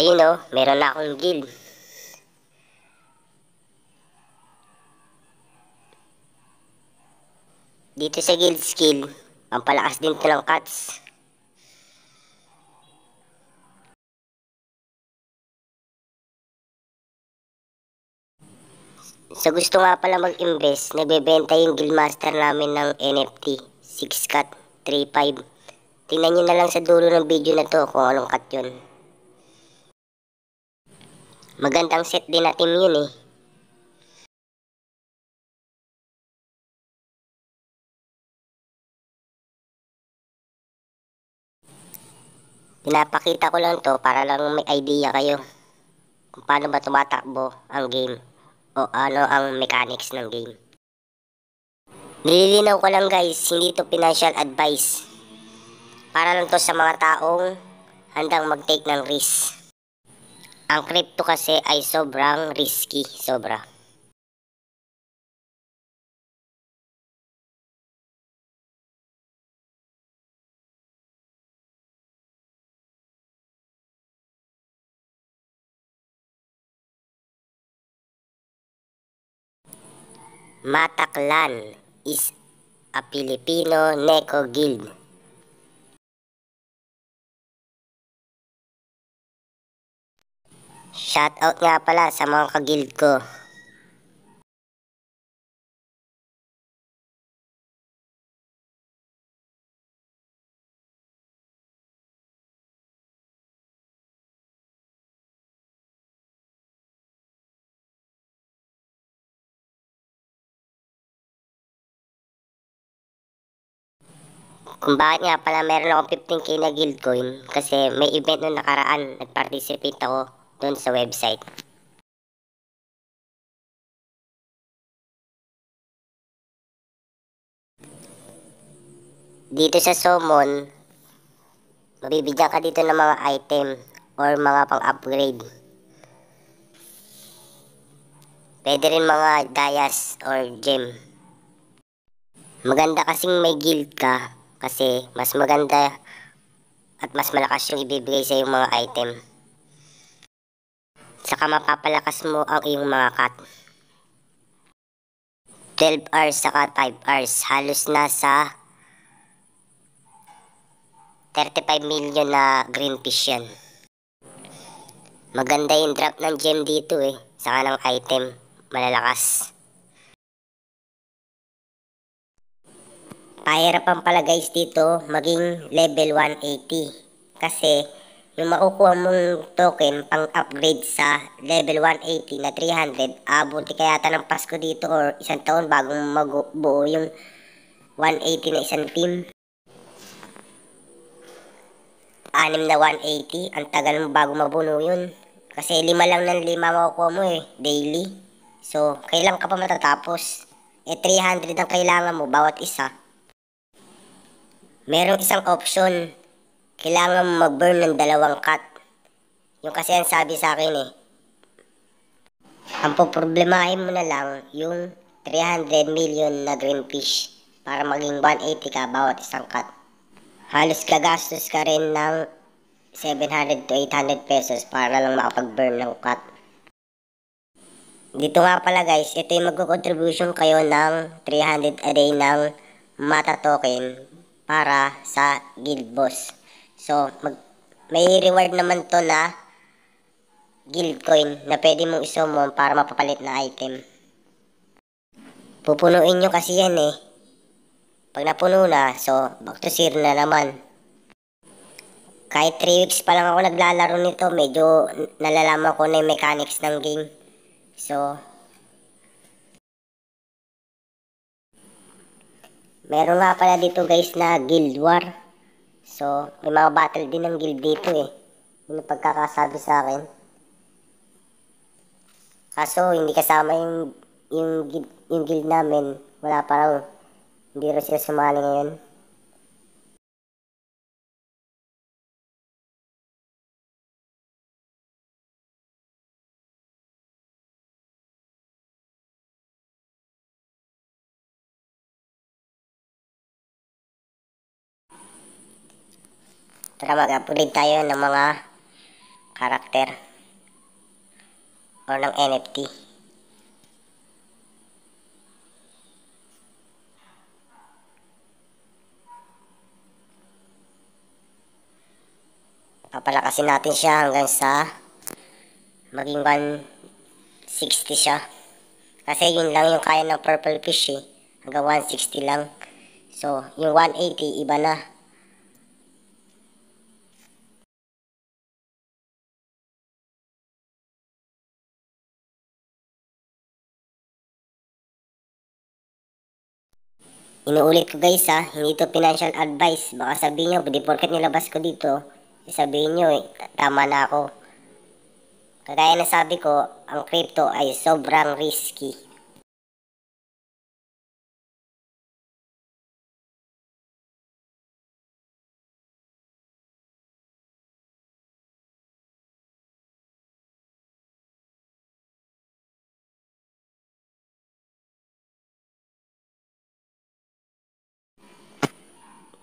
Ayun o, oh. meron na akong guild. Dito sa guild skill, pampalakas din ito ng cuts. So gusto nga pala mag-invest, nagbebenta yung Guildmaster namin ng NFT, 6 cut, 3.5. Tingnan niyo na lang sa dulo ng video na to kung anong cut 'yon. Magandang set din na team yun eh. Pinapakita ko lang to para lang may idea kayo kung paano ba tumatakbo ang game o ano ang mechanics ng game. Nililinaw ko lang guys, hindi to financial advice. Para lang to sa mga taong handang mag-take ng risk. Ang crypto kasi ay sobrang risky, sobra. Mataklan is a Filipino Neko Guild Shoutout nga pala sa mga kagild ko. kung bakit nga pala meron akong 15k na guild coin kasi may event nung nakaraan nag-participate ako dun sa website. Dito sa Summon, mabibigyan ka dito ng mga item or mga pang-upgrade. Pwede rin mga dias or gem. Maganda kasing may guild ka kasi mas maganda at mas malakas yung ibibigay sa yung mga item saka mapapalakas mo ang iyong mga cut. 12 hours saka 5 hours, halos nasa 35 million na green fish yan. Maganda yung drop ng gem dito eh, saka ng item, malalakas. Pahirapan pala guys dito maging level 180 kasi yung makukuha mong token pang upgrade sa level 180 na 300, abuti ah, kaya yata ng Pasko dito or isang taon bago magbuo yung 180 na isang team. Anim na 180, ang tagal mo bago mabuno yun. Kasi lima lang ng lima makukuha mo eh, daily. So, kailan ka pa matatapos? Eh, e 300 ang kailangan mo bawat isa. Merong isang option kailangan mo mag-burn ng dalawang cut. Yung kasi ang sabi sa akin eh. Ang poproblemahin mo na lang yung 300 million na green fish para maging 180 ka bawat isang cut. Halos gagastos ka rin ng 700 to 800 pesos para lang makapag-burn ng cut. Dito nga pala guys, ito yung magkukontribution kayo ng 300 a day ng mata token para sa guild boss. So, mag, may reward naman to na guild coin na pwede mong isummon para mapapalit na item. Pupunuin nyo kasi yan eh. Pag napuno na, so back to zero na naman. Kahit 3 weeks pa lang ako naglalaro nito, medyo nalalaman ko na yung mechanics ng game. So, meron nga pala dito guys na guild war. So, may mga battle din ng guild dito eh. Yun pagkakasabi sa akin. Kaso, hindi kasama yung, yung, yung guild namin. Wala pa raw. Hindi rin sila sumali ngayon. para mag tayo ng mga karakter or ng NFT. Papalakasin natin siya hanggang sa maging 160 siya. Kasi yun lang yung kaya ng purple fish eh. Hanggang 160 lang. So, yung 180 iba na. Inuulit ko guys ha, hindi to financial advice. Baka sabihin nyo, di porket nilabas ko dito, sabihin nyo, eh, tama na ako. Kagaya na sabi ko, ang crypto ay sobrang risky.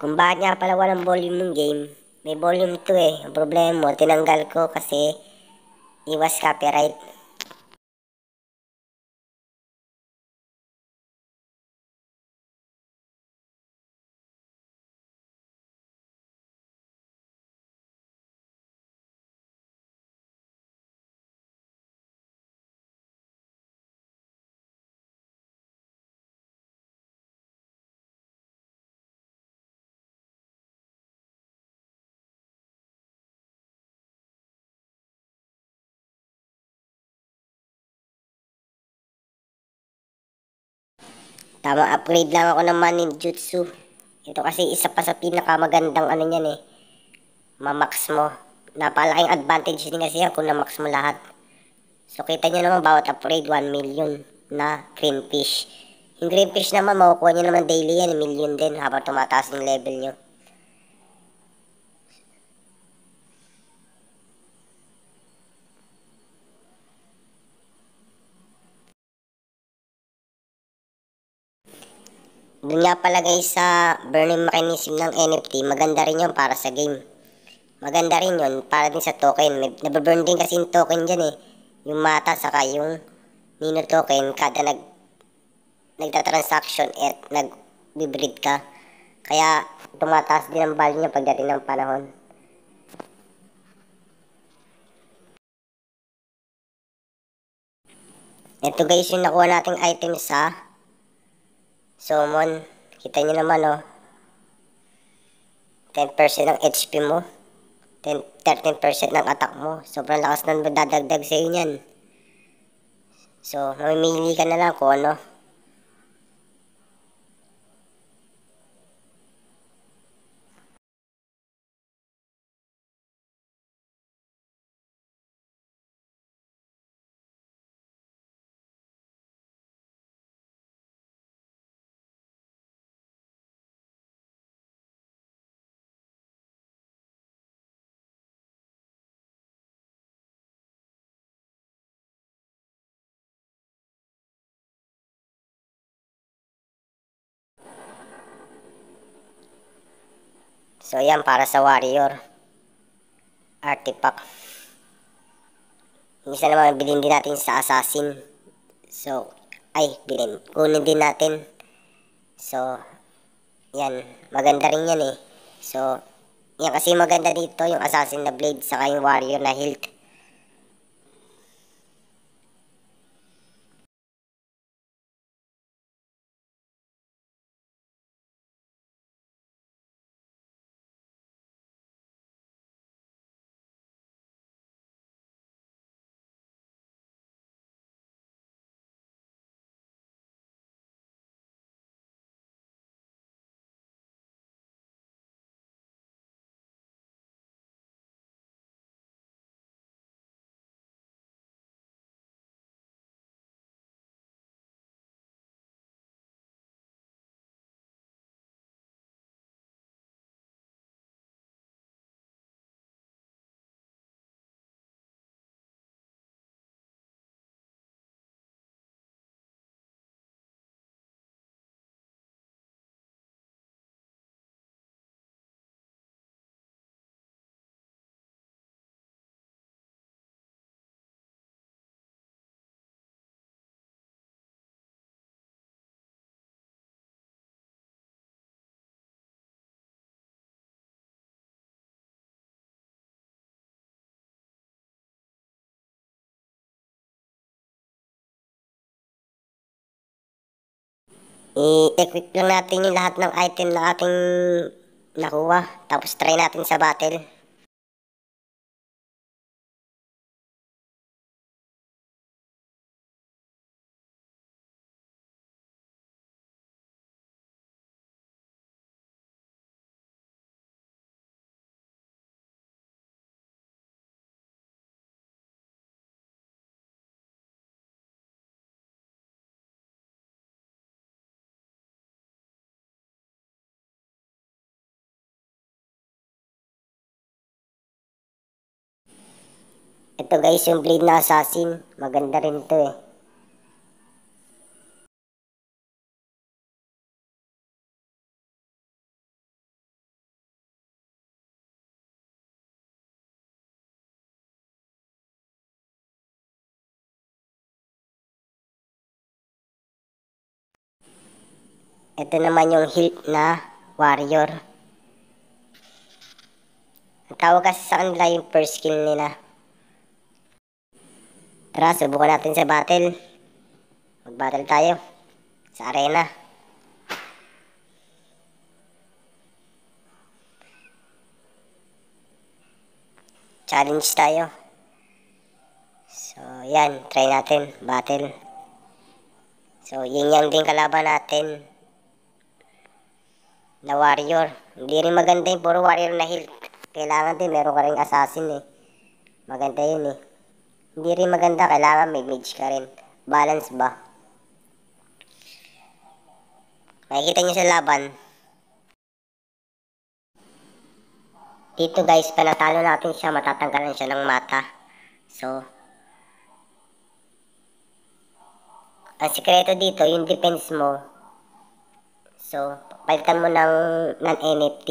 Kung bakit nga pala walang volume ng game, may volume 2 eh. Ang problema mo, tinanggal ko kasi iwas copyright. Tama, upgrade lang ako ng Jutsu. Ito kasi isa pa sa pinakamagandang ano niyan eh. Mamax mo. Napalaking advantage din kasi yan kung namax mo lahat. So kita niyo naman bawat upgrade 1 million na greenfish. Yung fish naman makukuha nyo naman daily yan. Million din habang tumataas yung level nyo. Dun pala guys sa burning mechanism ng NFT, maganda rin yun para sa game. Maganda rin yun para din sa token. May, nababurn din kasi yung token dyan eh. Yung mata saka yung Nino token kada nag nagta-transaction at eh, nag-breed ka. Kaya tumataas din ang value niya pagdating ng panahon. Ito guys yung nakuha nating item sa Summon. Kita niyo naman, oh. 10% ng HP mo. 10, 13% ng attack mo. Sobrang lakas nun dadagdag sa inyan So, mamimili ka na lang kung ano. So yan para sa warrior. Artifact. Minsan naman bilhin din natin sa assassin. So ay bilhin. Kunin din natin. So yan. Maganda rin yan eh. So yan kasi maganda dito yung assassin na blade sa kayong warrior na health. i-equip lang natin yung lahat ng item na ating nakuha. Tapos try natin sa battle. Ito guys, yung blade na assassin. Maganda rin to eh. Ito naman yung hilt na warrior. Ang tawag kasi sa kanila yung first skill nila. Tara, subukan natin sa battle. Mag-battle tayo. Sa arena. Challenge tayo. So, yan. Try natin. Battle. So, yun yang din kalaban natin. Na warrior. Hindi rin maganda yung puro warrior na heal kailangan din, meron ka rin assassin eh. Maganda yun eh. Hindi rin maganda, kailangan may mage ka rin. Balance ba? Makikita nyo sa laban. Dito guys, panatalo natin siya, matatanggalan siya ng mata. So, ang sikreto dito, yung defense mo. So, palitan mo ng, ng NFT.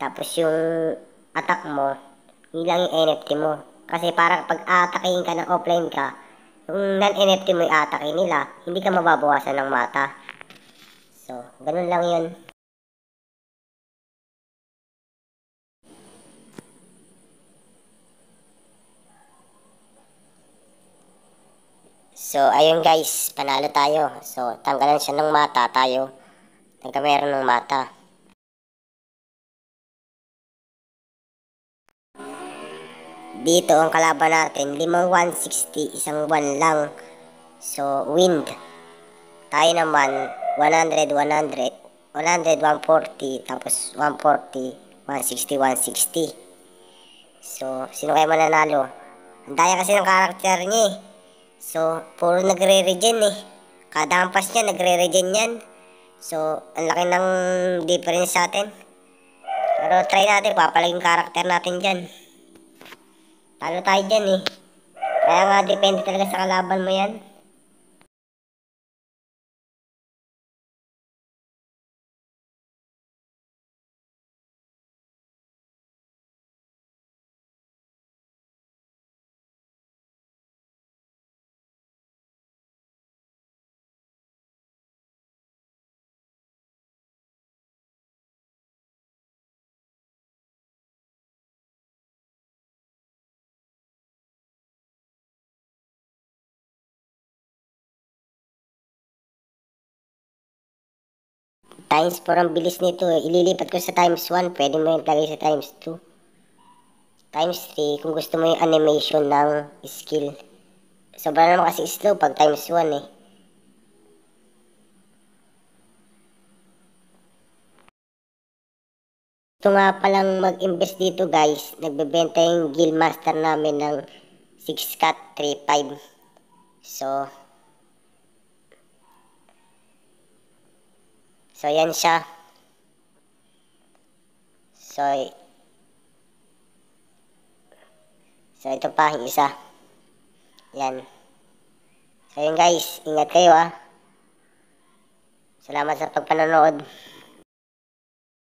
Tapos yung attack mo, yun lang yung NFT mo. Kasi parang pag atakihin ka ng offline ka, yung non-NFT mo yung atakihin nila, hindi ka mababawasan ng mata. So, ganun lang yun. So, ayun guys, panalo tayo. So, tanggalan siya ng mata tayo. Nagkameron ng mata. Dito ang kalaban natin, limang 160, isang 1 lang. So, wind. Tayo naman, 100, 100, 100, tapos 140, 160, 160. So, sino kayo mananalo? Ang daya kasi ng karakter niya eh. So, puro nagre-regen eh. Kada ampas niya, nagre-regen yan. So, ang laki ng difference sa atin. Pero try natin, papalag yung karakter natin dyan. Talo tayo dyan eh. Kaya nga, depende talaga sa kalaban mo yan. Times 4 ang bilis nito. Eh. Ililipat ko sa times 1. Pwede mo yung lagay sa times 2. Times 3 kung gusto mo yung animation ng skill. Sobra naman kasi slow pag times 1 eh. Ito nga palang mag-invest dito guys. Nagbebenta yung guild master namin ng 6 cat 35. So, So, yan siya. So, so ito pa, yung isa. Yan. So, yun guys, ingat kayo ah. Salamat sa pagpanonood.